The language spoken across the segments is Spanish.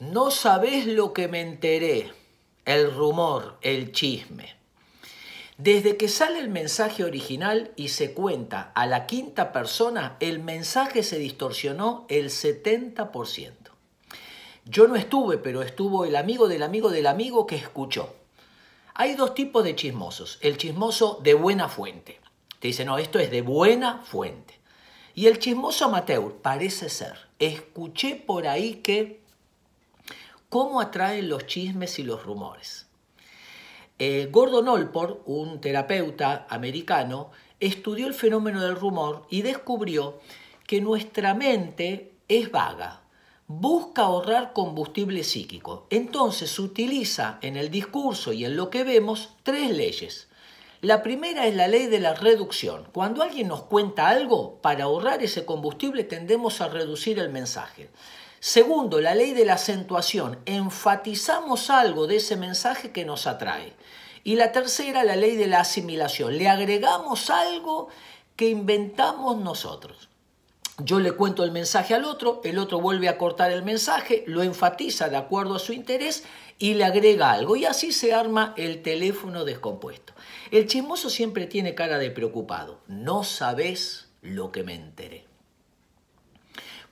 No sabés lo que me enteré, el rumor, el chisme. Desde que sale el mensaje original y se cuenta a la quinta persona, el mensaje se distorsionó el 70%. Yo no estuve, pero estuvo el amigo del amigo del amigo que escuchó. Hay dos tipos de chismosos. El chismoso de buena fuente. Te dice, no, esto es de buena fuente. Y el chismoso amateur, parece ser. Escuché por ahí que cómo atraen los chismes y los rumores. Eh, Gordon Olport, un terapeuta americano, estudió el fenómeno del rumor y descubrió que nuestra mente es vaga, busca ahorrar combustible psíquico. Entonces utiliza en el discurso y en lo que vemos tres leyes. La primera es la ley de la reducción. Cuando alguien nos cuenta algo, para ahorrar ese combustible tendemos a reducir el mensaje. Segundo, la ley de la acentuación. Enfatizamos algo de ese mensaje que nos atrae. Y la tercera, la ley de la asimilación. Le agregamos algo que inventamos nosotros. Yo le cuento el mensaje al otro, el otro vuelve a cortar el mensaje, lo enfatiza de acuerdo a su interés y le agrega algo. Y así se arma el teléfono descompuesto. El chismoso siempre tiene cara de preocupado. No sabes lo que me enteré.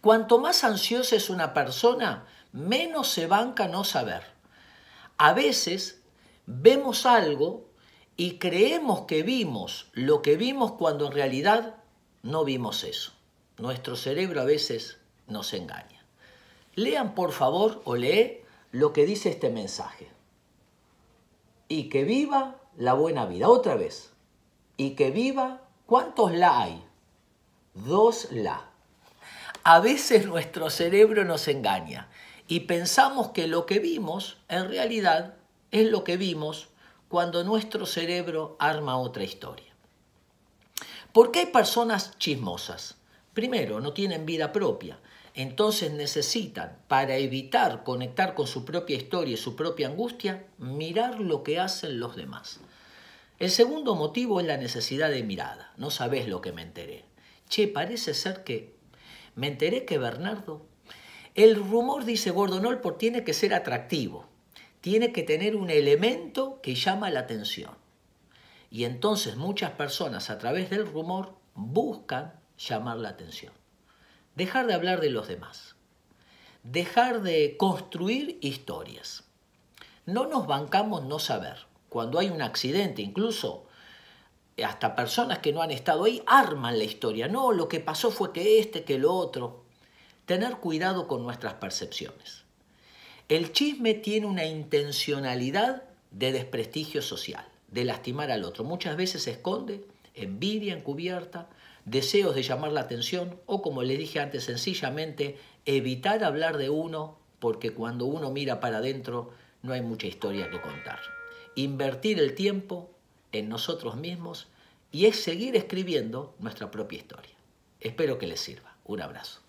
Cuanto más ansiosa es una persona, menos se banca no saber. A veces vemos algo y creemos que vimos lo que vimos cuando en realidad no vimos eso. Nuestro cerebro a veces nos engaña. Lean por favor o lee lo que dice este mensaje. Y que viva la buena vida. Otra vez. Y que viva, ¿cuántos la hay? Dos la. A veces nuestro cerebro nos engaña y pensamos que lo que vimos en realidad es lo que vimos cuando nuestro cerebro arma otra historia. ¿Por qué hay personas chismosas? Primero, no tienen vida propia, entonces necesitan, para evitar conectar con su propia historia y su propia angustia, mirar lo que hacen los demás. El segundo motivo es la necesidad de mirada. No sabes lo que me enteré. Che, parece ser que me enteré que Bernardo... El rumor, dice Gordon por tiene que ser atractivo, tiene que tener un elemento que llama la atención. Y entonces muchas personas a través del rumor buscan llamar la atención. Dejar de hablar de los demás. Dejar de construir historias. No nos bancamos no saber. Cuando hay un accidente incluso, hasta personas que no han estado ahí arman la historia. No, lo que pasó fue que este, que lo otro. Tener cuidado con nuestras percepciones. El chisme tiene una intencionalidad de desprestigio social, de lastimar al otro. Muchas veces se esconde envidia encubierta, deseos de llamar la atención o, como les dije antes, sencillamente evitar hablar de uno porque cuando uno mira para adentro no hay mucha historia que contar. Invertir el tiempo en nosotros mismos y es seguir escribiendo nuestra propia historia. Espero que les sirva. Un abrazo.